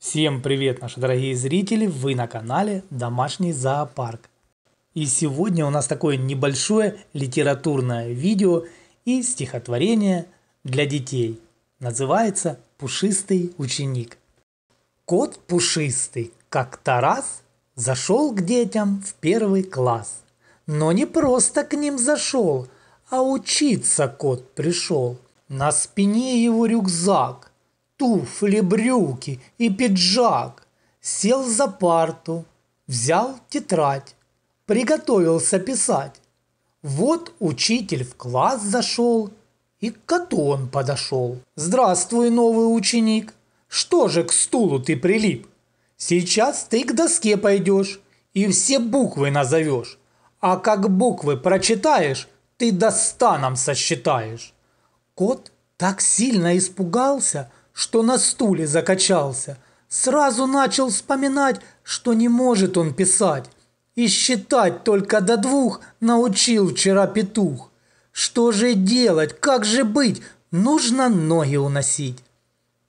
Всем привет, наши дорогие зрители! Вы на канале Домашний зоопарк. И сегодня у нас такое небольшое литературное видео и стихотворение для детей. Называется «Пушистый ученик». Кот пушистый, как-то раз, зашел к детям в первый класс. Но не просто к ним зашел, а учиться кот пришел. На спине его рюкзак, туфли, брюки и пиджак. Сел за парту, взял тетрадь, приготовился писать. Вот учитель в класс зашел, и к коту он подошел. «Здравствуй, новый ученик! Что же к стулу ты прилип? Сейчас ты к доске пойдешь и все буквы назовешь, а как буквы прочитаешь, ты до ста нам сосчитаешь». Кот так сильно испугался – что на стуле закачался. Сразу начал вспоминать, что не может он писать. И считать только до двух научил вчера петух. Что же делать, как же быть, нужно ноги уносить.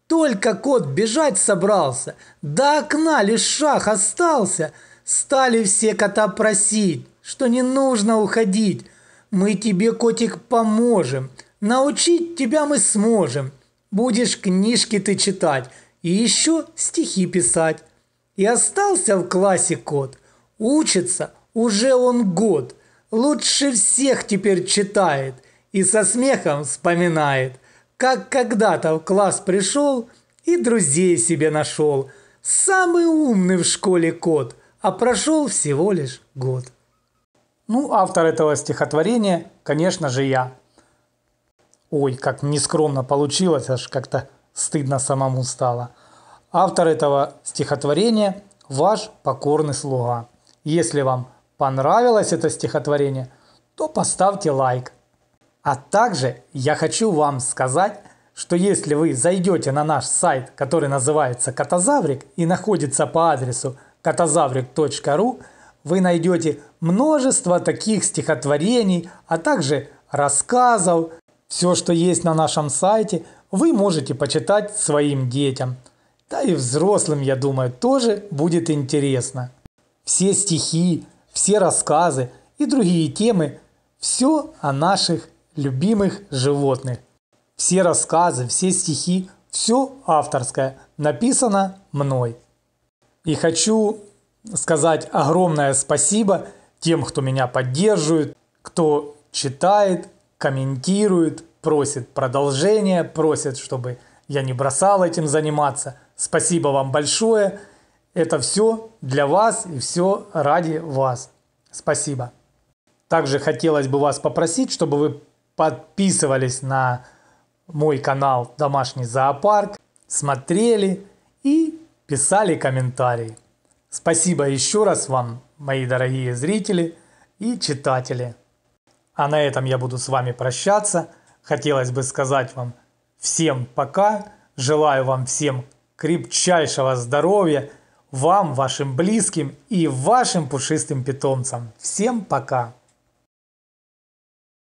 Только кот бежать собрался, до окна лишь шаг остался, стали все кота просить, что не нужно уходить. Мы тебе, котик, поможем, научить тебя мы сможем – будешь книжки ты читать и еще стихи писать. И остался в классе кот, учится уже он год, лучше всех теперь читает и со смехом вспоминает, как когда-то в класс пришел и друзей себе нашел. Самый умный в школе кот, а прошел всего лишь год. Ну, автор этого стихотворения, конечно же, я, Ой, как нескромно получилось, аж как-то стыдно самому стало. Автор этого стихотворения – ваш покорный слуга. Если вам понравилось это стихотворение, то поставьте лайк. А также я хочу вам сказать, что если вы зайдете на наш сайт, который называется Катазаврик и находится по адресу katazavrik.ru, вы найдете множество таких стихотворений, а также рассказов, все, что есть на нашем сайте, вы можете почитать своим детям. Да и взрослым, я думаю, тоже будет интересно. Все стихи, все рассказы и другие темы – все о наших любимых животных. Все рассказы, все стихи – все авторское, написано мной. И хочу сказать огромное спасибо тем, кто меня поддерживает, кто читает, комментирует, просит продолжение, просит, чтобы я не бросал этим заниматься. Спасибо вам большое. Это все для вас и все ради вас. Спасибо. Также хотелось бы вас попросить, чтобы вы подписывались на мой канал «Домашний зоопарк», смотрели и писали комментарии. Спасибо еще раз вам, мои дорогие зрители и читатели. А на этом я буду с вами прощаться. Хотелось бы сказать вам всем пока. Желаю вам всем крепчайшего здоровья. Вам, вашим близким и вашим пушистым питомцам. Всем пока!